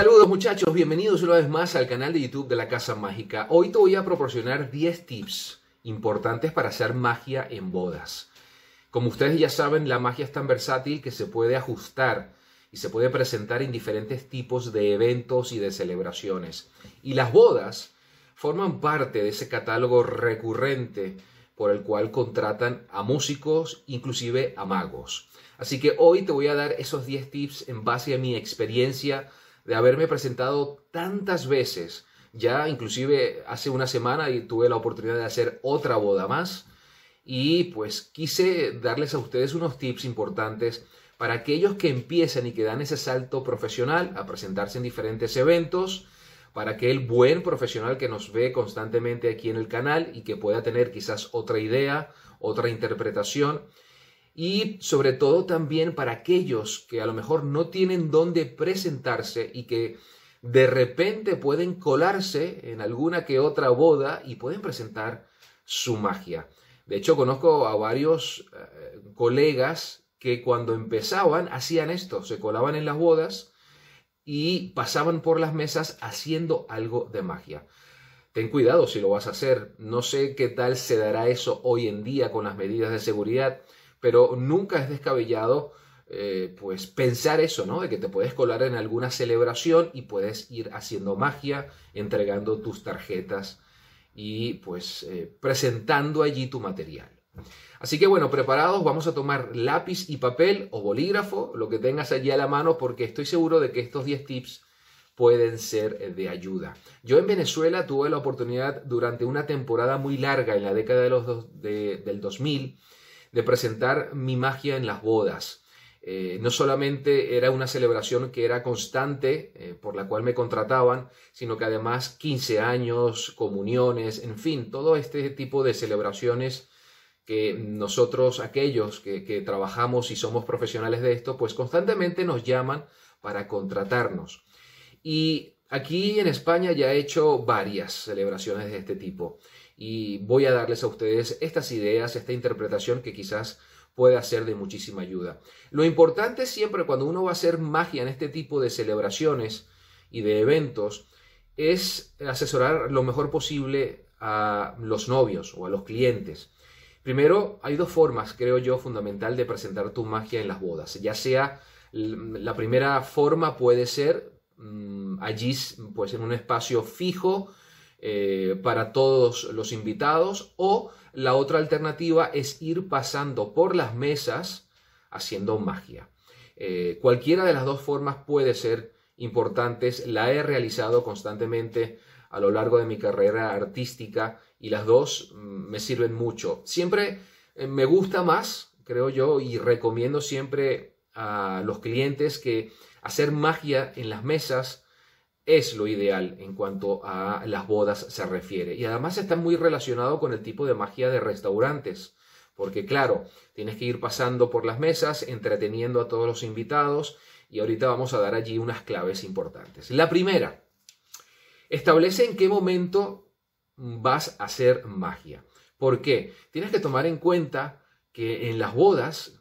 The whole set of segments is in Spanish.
Saludos muchachos, bienvenidos una vez más al canal de YouTube de la Casa Mágica. Hoy te voy a proporcionar 10 tips importantes para hacer magia en bodas. Como ustedes ya saben, la magia es tan versátil que se puede ajustar y se puede presentar en diferentes tipos de eventos y de celebraciones. Y las bodas forman parte de ese catálogo recurrente por el cual contratan a músicos, inclusive a magos. Así que hoy te voy a dar esos 10 tips en base a mi experiencia de haberme presentado tantas veces. Ya inclusive hace una semana y tuve la oportunidad de hacer otra boda más. Y pues quise darles a ustedes unos tips importantes para aquellos que empiezan y que dan ese salto profesional a presentarse en diferentes eventos, para que el buen profesional que nos ve constantemente aquí en el canal y que pueda tener quizás otra idea, otra interpretación y sobre todo también para aquellos que a lo mejor no tienen dónde presentarse y que de repente pueden colarse en alguna que otra boda y pueden presentar su magia. De hecho, conozco a varios eh, colegas que cuando empezaban hacían esto, se colaban en las bodas y pasaban por las mesas haciendo algo de magia. Ten cuidado si lo vas a hacer. No sé qué tal se dará eso hoy en día con las medidas de seguridad pero nunca es descabellado eh, pues pensar eso, ¿no? De que te puedes colar en alguna celebración y puedes ir haciendo magia, entregando tus tarjetas y pues eh, presentando allí tu material. Así que bueno, preparados, vamos a tomar lápiz y papel o bolígrafo, lo que tengas allí a la mano, porque estoy seguro de que estos 10 tips pueden ser de ayuda. Yo en Venezuela tuve la oportunidad durante una temporada muy larga en la década de los del 2000 de presentar mi magia en las bodas. Eh, no solamente era una celebración que era constante, eh, por la cual me contrataban, sino que además 15 años, comuniones, en fin, todo este tipo de celebraciones que nosotros, aquellos que, que trabajamos y somos profesionales de esto, pues constantemente nos llaman para contratarnos. Y aquí en España ya he hecho varias celebraciones de este tipo y voy a darles a ustedes estas ideas, esta interpretación que quizás pueda ser de muchísima ayuda. Lo importante siempre cuando uno va a hacer magia en este tipo de celebraciones y de eventos es asesorar lo mejor posible a los novios o a los clientes. Primero, hay dos formas, creo yo, fundamental de presentar tu magia en las bodas. Ya sea, la primera forma puede ser mm, allí, pues en un espacio fijo, eh, para todos los invitados o la otra alternativa es ir pasando por las mesas haciendo magia. Eh, cualquiera de las dos formas puede ser importantes, la he realizado constantemente a lo largo de mi carrera artística y las dos mm, me sirven mucho. Siempre eh, me gusta más, creo yo, y recomiendo siempre a los clientes que hacer magia en las mesas es lo ideal en cuanto a las bodas se refiere. Y además está muy relacionado con el tipo de magia de restaurantes. Porque claro, tienes que ir pasando por las mesas, entreteniendo a todos los invitados y ahorita vamos a dar allí unas claves importantes. La primera, establece en qué momento vas a hacer magia. ¿Por qué? Tienes que tomar en cuenta que en las bodas,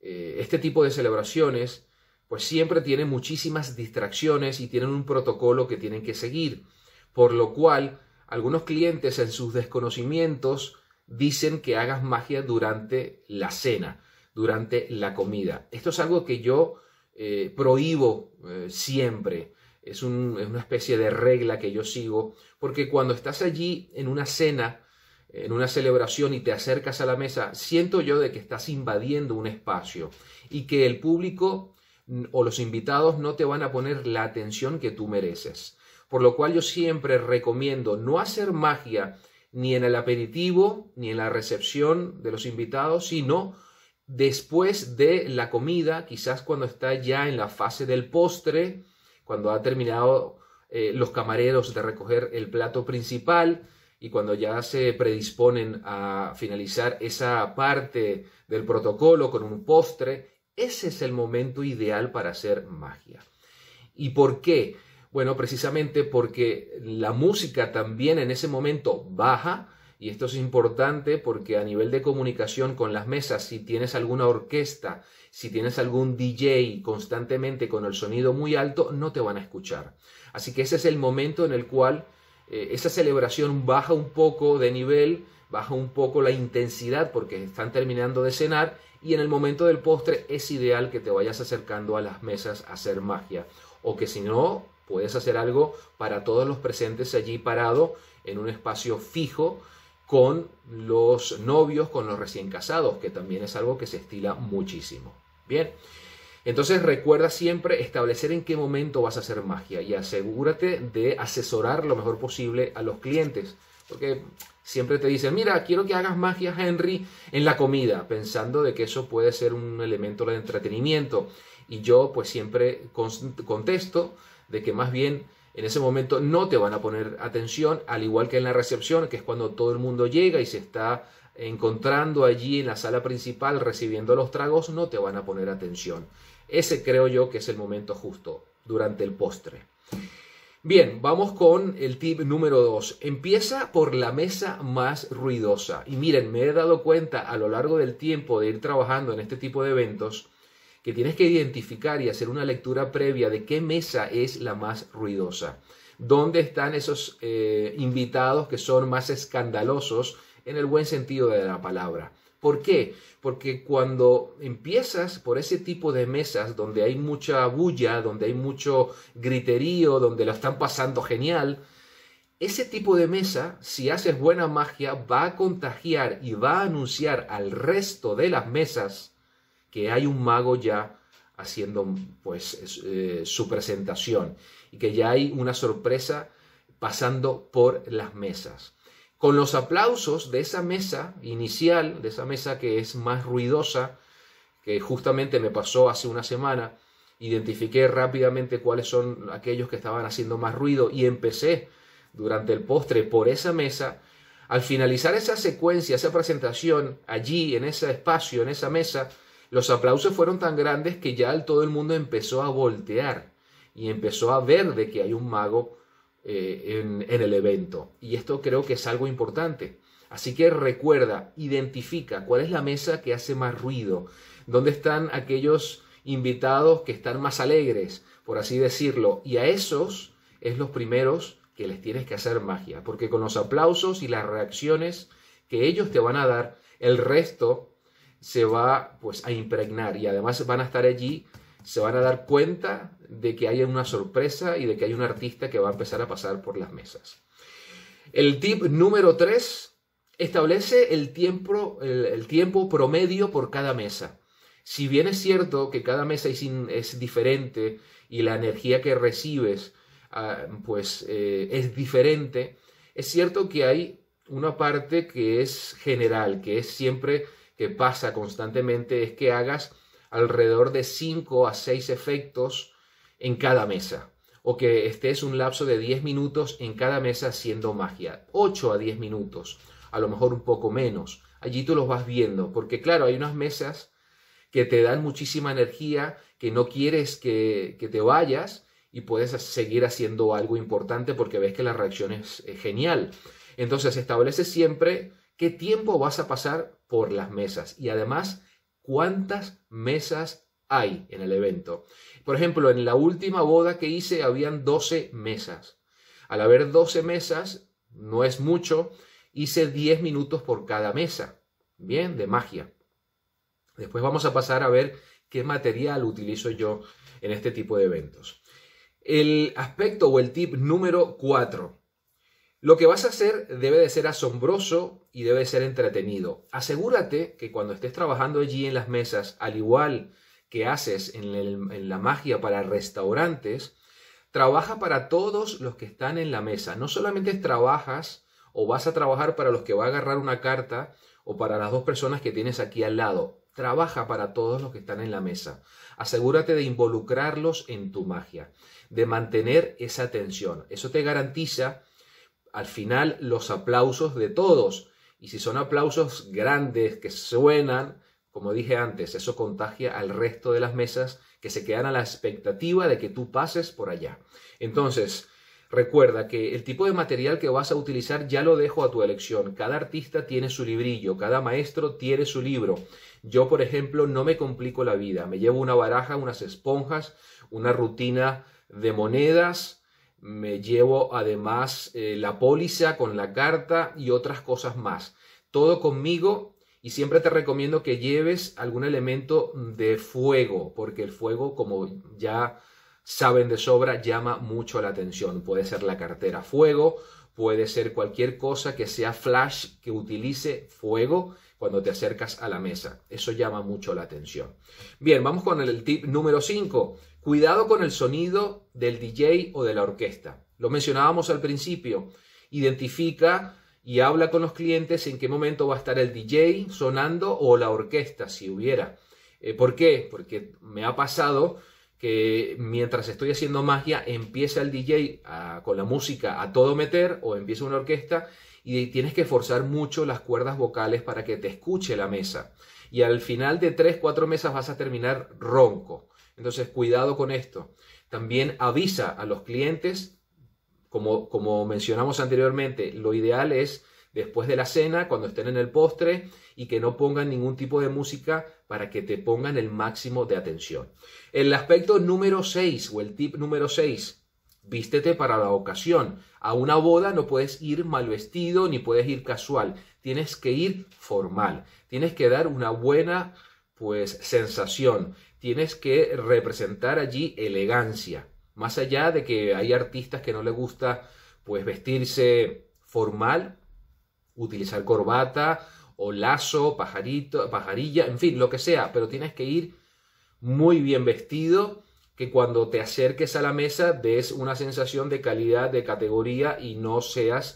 eh, este tipo de celebraciones, pues siempre tienen muchísimas distracciones y tienen un protocolo que tienen que seguir, por lo cual algunos clientes en sus desconocimientos dicen que hagas magia durante la cena, durante la comida. Esto es algo que yo eh, prohíbo eh, siempre. es, una especie de regla que yo sigo, porque cuando estás allí en una cena, en una celebración y te acercas a la mesa, siento yo de que estás invadiendo un espacio y que el público o los invitados no te van a poner la atención que tú mereces. Por lo cual yo siempre recomiendo no hacer magia ni en el aperitivo ni en la recepción de los invitados, sino después de la comida, quizás cuando está ya en la fase del postre, cuando ha terminado eh, los camareros de recoger el plato principal y cuando ya se predisponen a finalizar esa parte del protocolo con un postre, ese es el momento ideal para hacer magia. ¿Y por qué? Bueno, precisamente porque la música también en ese momento baja, y esto es importante porque a nivel de comunicación con las mesas, si tienes alguna orquesta, si tienes algún DJ constantemente con el sonido muy alto, no te van a escuchar. Así que ese es el momento en el cual eh, esa celebración baja un poco de nivel, baja un poco la intensidad porque están terminando de cenar y en el momento del postre es ideal que te vayas acercando a las mesas a hacer magia o que si no puedes hacer algo para todos los presentes allí parado en un espacio fijo con los novios, con los recién casados, que también es algo que se estila muchísimo. Bien, entonces recuerda siempre establecer en qué momento vas a hacer magia y asegúrate de asesorar lo mejor posible a los clientes. Porque siempre te dicen, mira, quiero que hagas magia, Henry, en la comida, pensando de que eso puede ser un elemento de entretenimiento. Y yo pues siempre contesto de que más bien en ese momento no te van a poner atención, al igual que en la recepción, que es cuando todo el mundo llega y se está encontrando allí en la sala principal recibiendo los tragos, no te van a poner atención. Ese creo yo que es el momento justo durante el postre. Bien, vamos con el tip número 2. Empieza por la mesa más ruidosa. Y miren, me he dado cuenta a lo largo del tiempo de ir trabajando en este tipo de eventos que tienes que identificar y hacer una lectura previa de qué mesa es la más ruidosa. ¿Dónde están esos eh, invitados que son más escandalosos en el buen sentido de la palabra? ¿Por qué? Porque cuando empiezas por ese tipo de mesas donde hay mucha bulla, donde hay mucho griterío, donde lo están pasando genial, ese tipo de mesa, si haces buena magia, va a contagiar y va a anunciar al resto de las mesas que hay un mago ya haciendo pues eh, su presentación y que ya hay una sorpresa pasando por las mesas. Con los aplausos de esa mesa inicial, de esa mesa que es más ruidosa, que justamente me pasó hace una semana, identifiqué rápidamente cuáles son aquellos que estaban haciendo más ruido y empecé durante el postre por esa mesa. Al finalizar esa secuencia, esa presentación, allí, en ese espacio, en esa mesa, los aplausos fueron tan grandes que ya todo el mundo empezó a voltear y empezó a ver de que hay un mago eh, en, en, el evento. Y esto creo que es algo importante. Así que recuerda, identifica cuál es la mesa que hace más ruido, dónde están aquellos invitados que están más alegres, por así decirlo. Y a esos es los primeros que les tienes que hacer magia, porque con los aplausos y las reacciones que ellos te van a dar, el resto se va pues a impregnar y además van a estar allí se van a dar cuenta de que hay una sorpresa y de que hay un artista que va a empezar a pasar por las mesas. El tip número 3 establece el tiempo, el, tiempo promedio por cada mesa. Si bien es cierto que cada mesa es, diferente y la energía que recibes ah, pues eh, es diferente, es cierto que hay una parte que es general, que es siempre que pasa constantemente, es que hagas alrededor de 5 a 6 efectos en cada mesa. O que estés un lapso de 10 minutos en cada mesa haciendo magia. 8 a 10 minutos. A lo mejor un poco menos. Allí tú los vas viendo. Porque claro, hay unas mesas que te dan muchísima energía, que no quieres que, te vayas y puedes seguir haciendo algo importante porque ves que la reacción es, es genial. Entonces establece siempre qué tiempo vas a pasar por las mesas y además cuántas mesas hay en el evento. Por ejemplo, en la última boda que hice habían 12 mesas. Al haber 12 mesas, no es mucho, hice 10 minutos por cada mesa. Bien, de magia. Después vamos a pasar a ver qué material utilizo yo en este tipo de eventos. El aspecto o el tip número 4 lo que vas a hacer debe de ser asombroso y debe de ser entretenido. Asegúrate que cuando estés trabajando allí en las mesas, al igual que haces en, en la magia para restaurantes, trabaja para todos los que están en la mesa. No solamente trabajas o vas a trabajar para los que va a agarrar una carta o para las dos personas que tienes aquí al lado. Trabaja para todos los que están en la mesa. Asegúrate de involucrarlos en tu magia, de mantener esa atención. Eso te garantiza al final los aplausos de todos. Y si son aplausos grandes que suenan, como dije antes, eso contagia al resto de las mesas que se quedan a la expectativa de que tú pases por allá. Entonces, recuerda que el tipo de material que vas a utilizar ya lo dejo a tu elección. Cada artista tiene su librillo, cada maestro tiene su libro. Yo, por ejemplo, no me complico la vida. Me llevo una baraja, unas esponjas, una rutina de monedas, me llevo además eh, la póliza con la carta y otras cosas más. Todo conmigo y siempre te recomiendo que lleves algún elemento de fuego, porque el fuego, como ya saben de sobra, llama mucho la atención. Puede ser la cartera fuego, puede ser cualquier cosa que sea flash que utilice fuego cuando te acercas a la mesa. Eso llama mucho la atención. Bien, vamos con el tip número 5. Cuidado con el sonido del DJ o de la orquesta. Lo mencionábamos al principio. Identifica y habla con los clientes en qué momento va a estar el DJ sonando o la orquesta, si hubiera. Eh, ¿Por qué? Porque me ha pasado que mientras estoy haciendo magia empieza el DJ con la música a todo meter o empieza una orquesta y tienes que forzar mucho las cuerdas vocales para que te escuche la mesa. Y al final de tres, cuatro mesas vas a terminar ronco. Entonces, cuidado con esto. También avisa a los clientes, como, mencionamos anteriormente, lo ideal es después de la cena, cuando estén en el postre, y que no pongan ningún tipo de música para que te pongan el máximo de atención. El aspecto número 6 o el tip número 6, vístete para la ocasión. A una boda no puedes ir mal vestido ni puedes ir casual, tienes que ir formal, tienes que dar una buena pues sensación, tienes que representar allí elegancia. Más allá de que hay artistas que no les gusta pues vestirse formal, utilizar corbata o lazo, pajarito, pajarilla, en fin, lo que sea, pero tienes que ir muy bien vestido, que cuando te acerques a la mesa des una sensación de calidad, de categoría y no seas,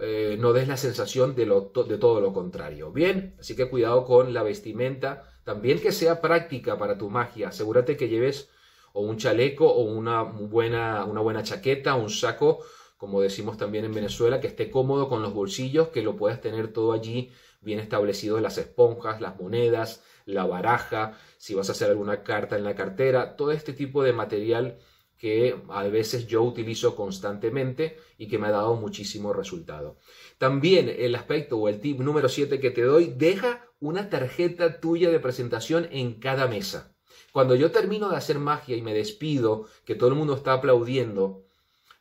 eh, no des la sensación de todo lo contrario. Bien, así que cuidado con la vestimenta también que sea práctica para tu magia. Asegúrate que lleves o un chaleco o una buena, una buena chaqueta, un saco, como decimos también en Venezuela, que esté cómodo con los bolsillos, que lo puedas tener todo allí bien establecido, las esponjas, las monedas, la baraja, si vas a hacer alguna carta en la cartera, todo este tipo de material que a veces yo utilizo constantemente y que me ha dado muchísimo resultado. También el aspecto o el tip número 7 que te doy, deja una tarjeta tuya de presentación en cada mesa. Cuando yo termino de hacer magia y me despido, que todo el mundo está aplaudiendo,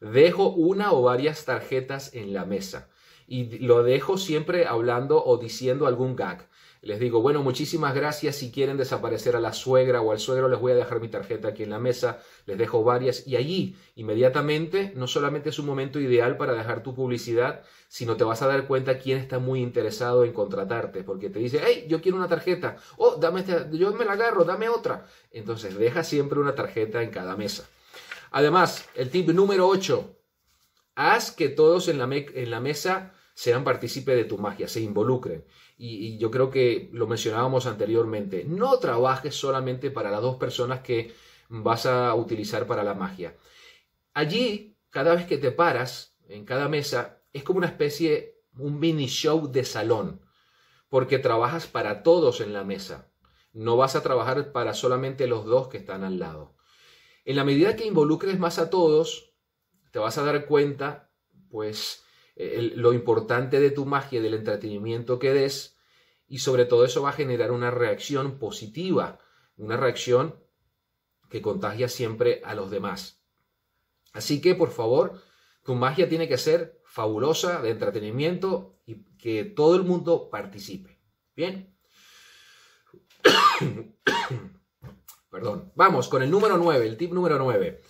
dejo una o varias tarjetas en la mesa y lo dejo siempre hablando o diciendo algún gag. Les digo, bueno, muchísimas gracias. Si quieren desaparecer a la suegra o al suegro, les voy a dejar mi tarjeta aquí en la mesa. Les dejo varias y allí inmediatamente no solamente es un momento ideal para dejar tu publicidad, sino te vas a dar cuenta quién está muy interesado en contratarte, porque te dice, hey, yo quiero una tarjeta. Oh, dame esta, yo me la agarro, dame otra. Entonces, deja siempre una tarjeta en cada mesa. Además, el tip número 8, haz que todos en la, mesa sean partícipes de tu magia, se involucren y, yo creo que lo mencionábamos anteriormente, no trabajes solamente para las dos personas que vas a utilizar para la magia. Allí, cada vez que te paras en cada mesa, es como una especie, un mini show de salón, porque trabajas para todos en la mesa. No vas a trabajar para solamente los dos que están al lado. En la medida que involucres más a todos, te vas a dar cuenta, pues, lo importante de tu magia, del entretenimiento que des, y sobre todo eso va a generar una reacción positiva, una reacción que contagia siempre a los demás. Así que, por favor, tu magia tiene que ser fabulosa, de entretenimiento y que todo el mundo participe. Bien. Perdón. Vamos con el número 9, el tip número 9.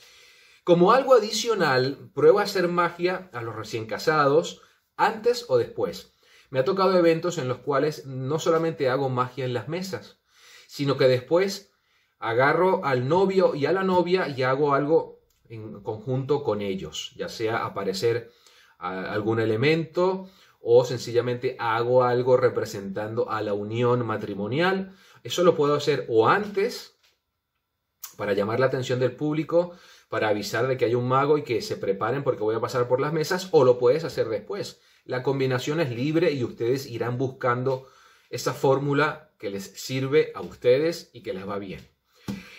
Como algo adicional, prueba a hacer magia a los recién casados antes o después. Me ha tocado eventos en los cuales no solamente hago magia en las mesas, sino que después agarro al novio y a la novia y hago algo en conjunto con ellos, ya sea aparecer algún elemento o sencillamente hago algo representando a la unión matrimonial. Eso lo puedo hacer o antes, para llamar la atención del público, para avisar de que hay un mago y que se preparen porque voy a pasar por las mesas, o lo puedes hacer después. La combinación es libre y ustedes irán buscando esa fórmula que les sirve a ustedes y que les va bien.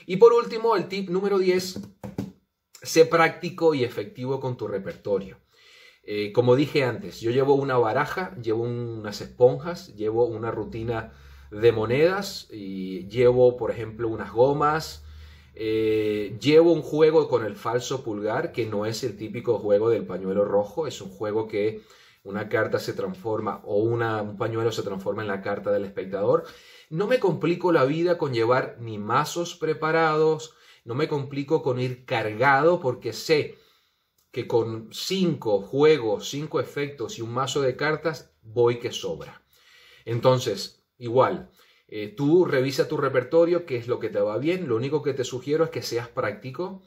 Y por último, el tip número 10, sé práctico y efectivo con tu repertorio. Eh, como dije antes, yo llevo una baraja, llevo unas esponjas, llevo una rutina de monedas y llevo, por ejemplo, unas gomas. Eh, llevo un juego con el falso pulgar que no es el típico juego del pañuelo rojo, es un juego que una carta se transforma o un pañuelo se transforma en la carta del espectador. No me complico la vida con llevar ni mazos preparados, no me complico con ir cargado porque sé que con cinco juegos, cinco efectos y un mazo de cartas voy que sobra. Entonces, igual, eh, tú revisa tu repertorio, qué es lo que te va bien. Lo único que te sugiero es que seas práctico,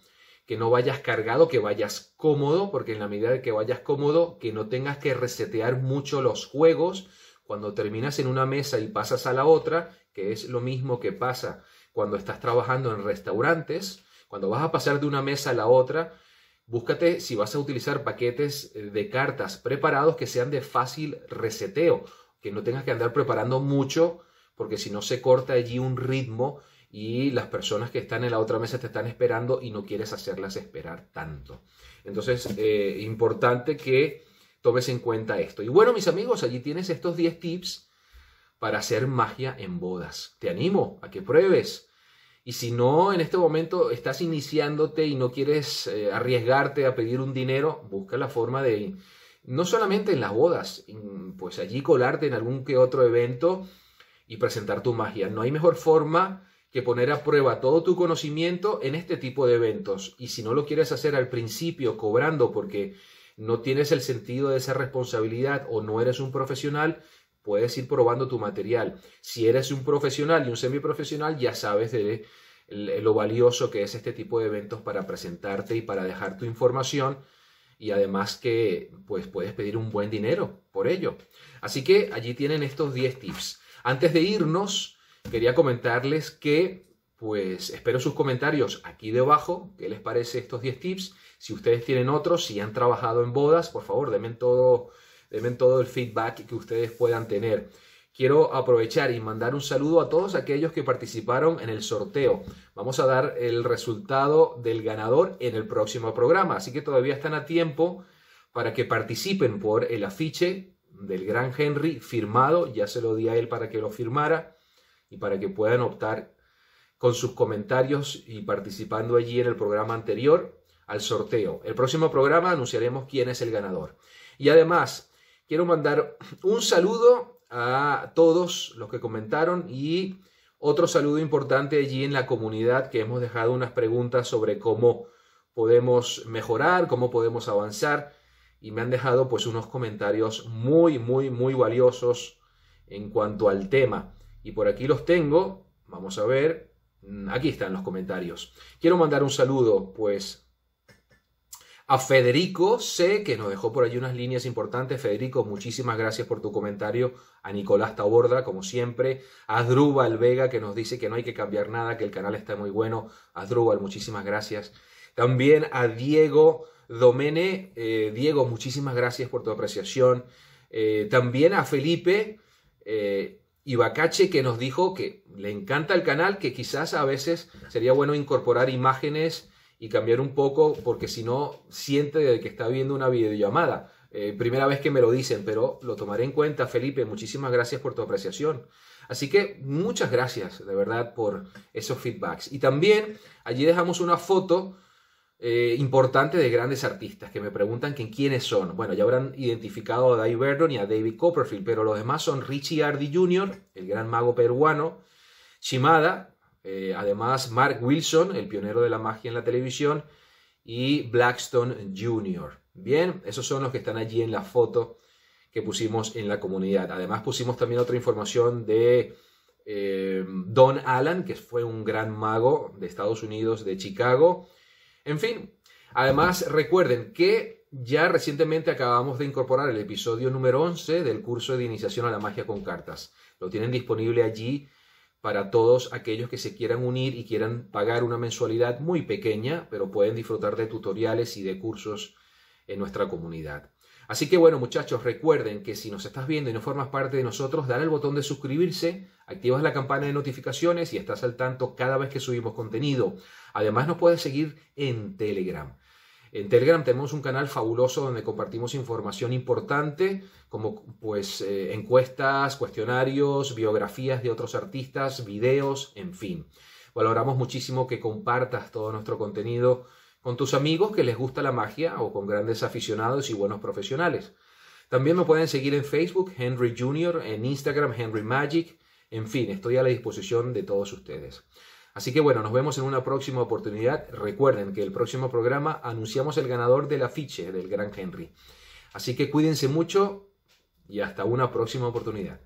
que no vayas cargado, que vayas cómodo, porque en la medida de que vayas cómodo, que no tengas que resetear mucho los juegos cuando terminas en una mesa y pasas a la otra, que es lo mismo que pasa cuando estás trabajando en restaurantes, cuando vas a pasar de una mesa a la otra, búscate si vas a utilizar paquetes eh, de cartas preparados que sean de fácil reseteo, que no tengas que andar preparando mucho, porque si no se corta allí un ritmo y las personas que están en la otra mesa te están esperando y no quieres hacerlas esperar tanto. Entonces, es eh, importante que tomes en cuenta esto. Y bueno, mis amigos, allí tienes estos 10 tips para hacer magia en bodas. Te animo a que pruebes. Y si no, en este momento estás iniciándote y no quieres eh, arriesgarte a pedir un dinero, busca la forma de, no solamente en las bodas, pues allí colarte en algún que otro evento y presentar tu magia. No hay mejor forma que poner a prueba todo tu conocimiento en este tipo de eventos. Y si no lo quieres hacer al principio cobrando porque no tienes el sentido de esa responsabilidad o no eres un profesional, puedes ir probando tu material. Si eres un profesional y un semiprofesional, ya sabes de lo valioso que es este tipo de eventos para presentarte y para dejar tu información y además que pues puedes pedir un buen dinero por ello. Así que allí tienen estos 10 tips. Antes de irnos, quería comentarles que, pues, espero sus comentarios aquí debajo. ¿Qué les parece estos 10 tips? Si ustedes tienen otros, si han trabajado en bodas, por favor, denme todo, todo el feedback que ustedes puedan tener. Quiero aprovechar y mandar un saludo a todos aquellos que participaron en el sorteo. Vamos a dar el resultado del ganador en el próximo programa, así que todavía están a tiempo para que participen por el afiche del gran Henry firmado, ya se lo di a él para que lo firmara y para que puedan optar con sus comentarios y participando allí en el programa anterior al sorteo. El próximo programa anunciaremos quién es el ganador. Y además, quiero mandar un saludo a todos los que comentaron y otro saludo importante allí en la comunidad que hemos dejado unas preguntas sobre cómo podemos mejorar, cómo podemos avanzar y me han dejado pues unos comentarios muy, muy, muy valiosos en cuanto al tema. Y por aquí los tengo. Vamos a ver. Mm, aquí están los comentarios. Quiero mandar un saludo, pues, a Federico C, que nos dejó por allí unas líneas importantes. Federico, muchísimas gracias por tu comentario. A Nicolás Taborda, como siempre. A Drubal Vega, que nos dice que no hay que cambiar nada, que el canal está muy bueno. A Drubal, muchísimas gracias. También a Diego Domene. Eh, Diego, muchísimas gracias por tu apreciación. Eh, también a Felipe. Eh, y Bacache que nos dijo que le encanta el canal, que quizás a veces sería bueno incorporar imágenes y cambiar un poco, porque si no siente que está viendo una videollamada. Eh, primera vez que me lo dicen, pero lo tomaré en cuenta, Felipe. Muchísimas gracias por tu apreciación. Así que muchas gracias, de verdad, por esos feedbacks. Y también allí dejamos una foto eh, importante de grandes artistas que me preguntan quiénes son. Bueno, ya habrán identificado a Dave Vernon y a David Copperfield, pero los demás son Richie Hardy Jr., el gran mago peruano, Shimada, eh, además Mark Wilson, el pionero de la magia en la televisión, y Blackstone Jr. Bien, esos son los que están allí en la foto que pusimos en la comunidad. Además pusimos también otra información de eh, Don Allen, que fue un gran mago de Estados Unidos, de Chicago, en fin, además recuerden que ya recientemente acabamos de incorporar el episodio número 11 del curso de iniciación a la magia con cartas. Lo tienen disponible allí para todos aquellos que se quieran unir y quieran pagar una mensualidad muy pequeña, pero pueden disfrutar de tutoriales y de cursos en nuestra comunidad. Así que bueno muchachos, recuerden que si nos estás viendo y no formas parte de nosotros, dale el botón de suscribirse, activas la campana de notificaciones y estás al tanto cada vez que subimos contenido. Además nos puedes seguir en Telegram. En Telegram tenemos un canal fabuloso donde compartimos información importante, como pues eh, encuestas, cuestionarios, biografías de otros artistas, videos, en fin. Valoramos muchísimo que compartas todo nuestro contenido con tus amigos que les gusta la magia o con grandes aficionados y buenos profesionales. También me pueden seguir en Facebook, Henry Junior, en Instagram, Henry Magic. En fin, estoy a la disposición de todos ustedes. Así que bueno, nos vemos en una próxima oportunidad. Recuerden que el próximo programa anunciamos el ganador del afiche del Gran Henry. Así que cuídense mucho y hasta una próxima oportunidad.